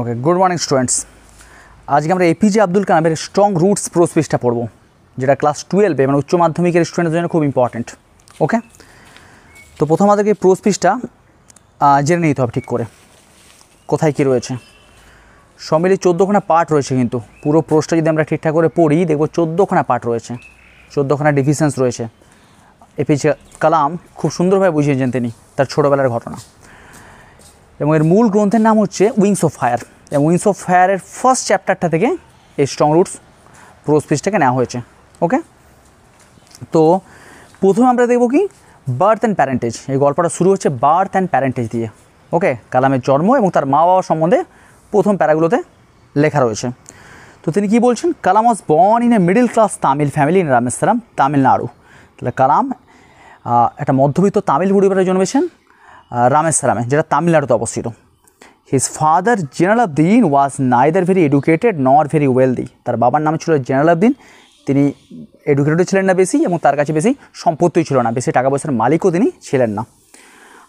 okay good morning students আজকে আমরা APJ Abdul কালামের স্ট্রং রুটস প্রোসপেসটা পড়ব যেটা ক্লাস টুয়েলভে মানে উচ্চ মাধ্যমিকের স্টুডেন্টের জন্য খুব ইম্পর্ট্যান্ট ওকে তো প্রথম আমাদেরকে প্রোসপেসটা জেনে নিতে হবে ঠিক করে কোথায় কী রয়েছে সব চোদ্দোখানা পার্ট রয়েছে কিন্তু পুরো প্রোসটা যদি আমরা ঠিকঠাক করে পড়ি দেখব চোদ্দোখানা পার্ট রয়েছে চোদ্দোখানা ডিভিশনস রয়েছে এপিজে কালাম খুব সুন্দরভাবে বুঝিয়েছেন তিনি তার ছোটোবেলার ঘটনা এবং এর মূল গ্রন্থের নাম হচ্ছে উইংস অফ ফায়ার এবং উইংস অফ ফায়ারের ফার্স্ট চ্যাপ্টারটা থেকে এই স্ট্রং রুটস প্রোজ পিসটাকে নেওয়া হয়েছে ওকে তো প্রথমে আমরা দেখব কি বার্থ অ্যান্ড প্যারেন্টেজ এই গল্পটা শুরু হচ্ছে বার্থ অ্যান্ড প্যারেন্টেজ দিয়ে ওকে কালামের জন্ম এবং তার মা বাবা সম্বন্ধে প্রথম প্যারাগুলোতে লেখা রয়েছে তো তিনি কি বলছেন Kalam was born in a middle class Tamil family in Rameswaram Tamil Nadu তাহলে কালাম একটা মধ্যবিত্ত তামিল পরিবারে জন্মেছেন রামেশ্বরামে যেটা তামিলনাড়ুতে অবস্থিত his father Jainulabdeen was neither very educated nor very wealthy তার বাবার নাম ছিল জেনারেল দিন তিনি এডুকেটেডও ছিলেন না বেশি এবং তার কাছে বেশি সম্পত্তি ছিল না বেশি টাকা পয়সার মালিকও তিনি ছিলেন না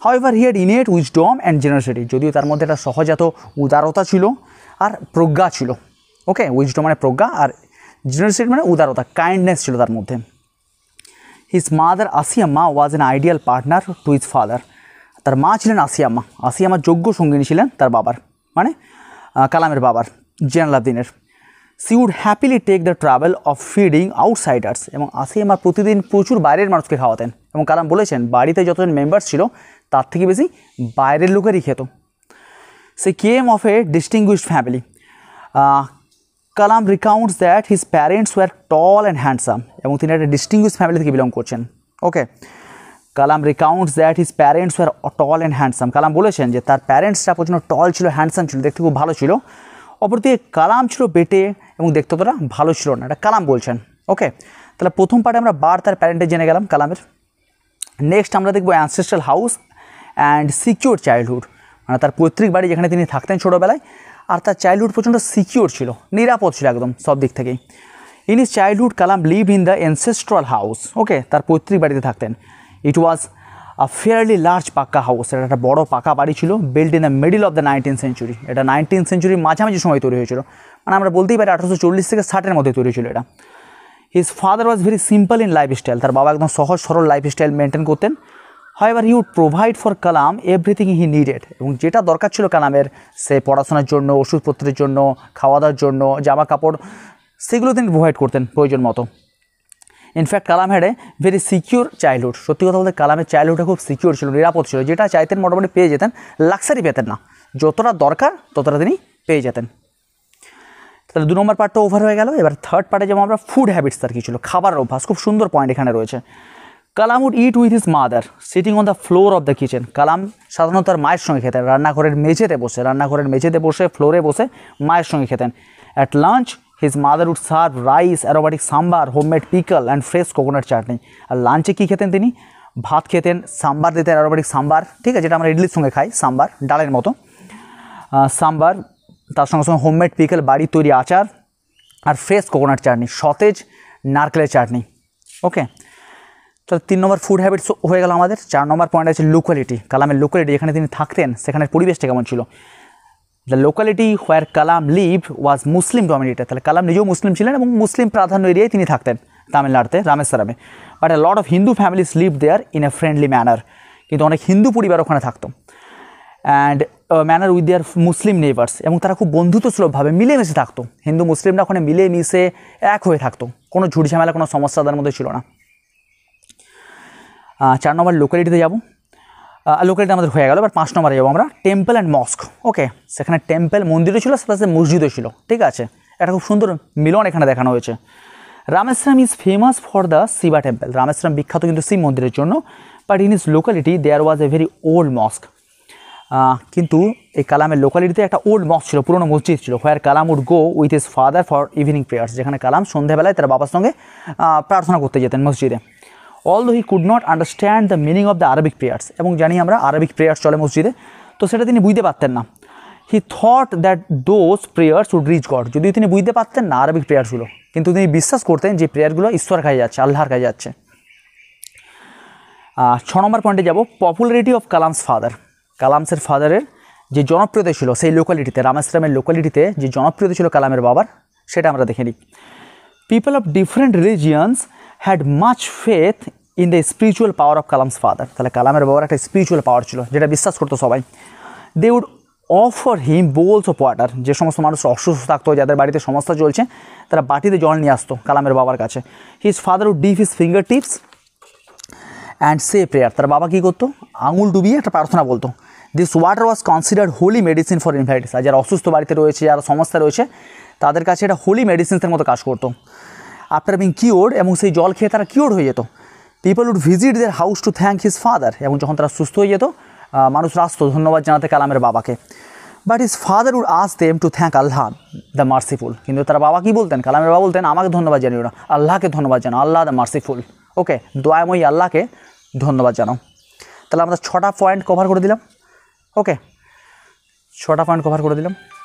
however had innate wisdom and generosity যদিও তার মধ্যে একটা সহজাত উদারতা ছিল আর প্রজ্ঞা ছিল ওকে উইজডম মানে প্রজ্ঞা আর জেনারেসিটি মানে উদারতা কাইন্ডনেস ছিল তার মধ্যে his mother Ashiamma was an ideal partner to his father তার মা ছিলেন আসিয়াম্মা আসিয়ামা যোগ্য সঙ্গিনী ছিলেন তার বাবার মানে কালামের বাবার জেনালাদ্দিনের she would happily take the travel of feeding outsiders এবং আসিয়াম্মা প্রতিদিন প্রচুর বাইরের মানুষকে খাওয়াতেন এবং কালাম বলেছেন বাড়িতে যতজন মেম্বার্স ছিল তার থেকে বেশি বাইরের লোকেরই খেত she came of a distinguished family Kalam recounts that his parents were tall and handsome এবং তিনি একটা ডিস্টিংগুইশ ফ্যামিলি থেকে বিলং করছেন okay Kalam recounts that his parents were tall and handsome Kalam বলেছেন যে তার প্যারেন্টসটা প্রচণ্ড টল ছিল হ্যান্ডসাম ছিল দেখতে খুব ভালো ছিল অপরদিকে কালাম ছিল বেটে এবং দেখতে অতটা ভালো ছিল না এটা কালাম বলছেন ওকে তাহলে প্রথম পার্টে আমরা বার তার প্যারেন্টে জেনে গেলাম কালামের নেক্সট আমরা দেখবো ancestral house and secure childhood মানে তার পৈতৃক বাড়ি যেখানে তিনি থাকতেন ছোটোবেলায় আর তার চাইল্ডহুড প্রচণ্ড সিকিউর ছিল নিরাপদ ছিল একদম সব দিক থেকেই in his childhood Kalam live in the ancestral house okay তার পৈতৃক বাড়িতে থাকতেন it was a fairly large pucca house এটা একটা বড় পাকা বাড়ি ছিল build in the middle of the nineteen century এটা নাইনটিন সেঞ্চুরির মাঝামাঝি সময় তৈরি হয়েছিল মানে আমরা বলতেই পারি আঠারোশো চল্লিশ থেকে ষাটের মধ্যে তৈরি হয়েছিল এটা his father was very simple in life style তার বাবা একদম সহজ সরল লাইফ স্টাইল মেনটেন করতেন হয় এবার he'd provide for Kalam everything he needed এবং যেটা দরকার ছিল কালামের সে পড়াশোনার জন্য ওষুধপত্রের জন্য খাওয়া দাওয়ার জন্য জামা কাপড় সেগুলো তিনি প্রোভাইড করতেন প্রয়োজন মতো in fact Kalam had a very secure childhood সত্যি কথা বলতে কালামের চাইল্ডহুডে খুব সিকিউর ছিল নিরাপদ ছিল যেটা চাইতেন মোটামুটি পেয়ে যেতেন লাক্সারি পেতেন না যতটা দরকার ততটা তিনি পেয়ে যেতেন তাহলে দু নম্বর পার্টটা ওভার হয়ে গেল এবার থার্ড পার্টে যেমন আমরা ফুড হ্যাবিটস তার কী ছিল খাবারের অভ্যাস খুব সুন্দর পয়েন্ট এখানে রয়েছে Kalam would eat with his mother sitting on the floor of the kitchen Kalam সাধারণত তার মায়ের সঙ্গে খেতেন রান্নাঘরের মেঝেতে বসে রান্নাঘরের মেঝেতে বসে ফ্লোরে বসে মায়ের সঙ্গে খেতেন at lunch his mother would rice rice, sambar sambar, homemade pickle and fresh coconut chutney আর লাঞ্চে কী খেতেন তিনি ভাত খেতেন সাম্বার দিতেন অ্যারোবাটিক সাম্বার ঠিক আছে যেটা আমরা ইডলির সঙ্গে খাই সাম্বার ডালের মতো সাম্বার তার সঙ্গে সঙ্গে হোমমেড পিকল বাড়ির তৈরি আচার আর ফ্রেশ কোকোনাট চাটনি সতেজ নারকেলের চাটনি ওকে তাহলে তিন নম্বর ফুড হ্যাবিটস হয়ে গেল আমাদের চার নম্বর পয়েন্ট আছে লোকালিটি কালামের লোকালিটি যেখানে তিনি থাকতেন সেখানের পরিবেশটা কেমন ছিল the locality where Kalam live was Muslim dominated তাহলে কালাম নিজেও মুসলিম ছিলেন এবং মুসলিম প্রাধান্য এরিয়ায় তিনি থাকতেন তামিলনাড়ুতে রামেশ্বরমে but a lot of Hindu families live there in a friendly manner কিন্তু অনেক হিন্দু পরিবার ওখানে থাকতো and manner with their Muslim neighbours এবং তারা খুব বন্ধুত্বসুলভভাবে মিলেমিশে থাকতো হিন্দু মুসলিমরা ওখানে মিলেমিশে এক হয়ে থাকতো কোনো ঝুড়ি ঝামেলা কোনো সমস্যা তাদের মধ্যে ছিল না চার নম্বর লোকালিটিতে যাবো লোকালিটি আমাদের হয়ে গেল এবার পাঁচ নম্বরে যাবো আমরা টেম্পল অ্যান্ড মস্ক ওকে সেখানে টেম্পল মন্দিরও ছিল সাথে মসজিদও ছিল ঠিক আছে একটা খুব সুন্দর মিলন এখানে দেখানো হয়েছে Rameswaram is famous for the Shiva temple Rameswaram বিখ্যাত কিন্তু শিব মন্দিরের জন্য but in his locality there was a very old mosque কিন্তু এই কালামের লোকালিটিতে একটা ওল্ড মস্ক ছিল পুরনো মসজিদ ছিল where Kalam would go with his father for evening prayers যেখানে কালাম সন্ধ্যাবেলায় তার বাবার সঙ্গে প্রার্থনা করতে যেতেন মসজিদে although he could not understand the meaning of the Arabic prayers এবং জানি আমরা আরবিক প্রেয়ার্স চলে মসজিদে তো সেটা তিনি বুঝতে পারতেন না he thought that those prayers would reach God যদিও তিনি বুঝতে পারতেন না আরবিক প্রেয়ার্সগুলো কিন্তু তিনি বিশ্বাস করতেন যে প্রেয়ারগুলো ঈশ্বর খাই যাচ্ছে আল্লাহর খাই যাচ্ছে ছ নম্বর পয়েন্টে যাব পপুলারিটি অফ কালামস ফাদার কালামসের ফাদারের যে জনপ্রিয়তা ছিল সেই লোকালিটিতে রামেশ্রামের লোকালিটিতে যে জনপ্রিয়তা ছিল কালামের বাবার সেটা আমরা দেখে নিই people of different religions had much faith in the spiritual power of Kalam's father তাহলে কালামের বাবার একটা স্পিরিচুয়াল পাওয়ার ছিল যেটা বিশ্বাস করতো সবাই they would offer him bowls of water যে সমস্ত মানুষ অসুস্থ থাকতো যাদের বাড়িতে সমস্যা চলছে তারা বাটিতে জল নিয়ে আসতো কালামের বাবার কাছে his father would dip his finger tips and say prayer তার বাবা কী করতো আঙুল ডুবিয়ে একটা প্রার্থনা বলতো this water was considered holy medicine for invalids আর যারা অসুস্থ বাড়িতে রয়েছে যারা সমস্যা রয়েছে তাদের কাছে এটা হোলি মেডিসিনসের মতো কাজ করতো আফটার বিং কিওর এবং সেই জল খেয়ে তারা কিওর হয়ে যেত people would visit their house to thank his father এবং যখন তারা সুস্থ হয়ে যেত মানুষ আসতো ধন্যবাদ জানাতে কালামের বাবাকে but his father would ask them to thank Allah the merciful কিন্তু তার বাবা কী বলতেন কালামের বাবা বলতেন আমাকে ধন্যবাদ জানিও না আল্লাহকে ধন্যবাদ জানাও আল্লাহ দ্য মার্সিফুল ওকে দয়াময়ী আল্লাহকে ধন্যবাদ জানাও তাহলে আমরা ছটা পয়েন্ট কভার করে দিলাম ওকে ছটা পয়েন্ট কভার করে দিলাম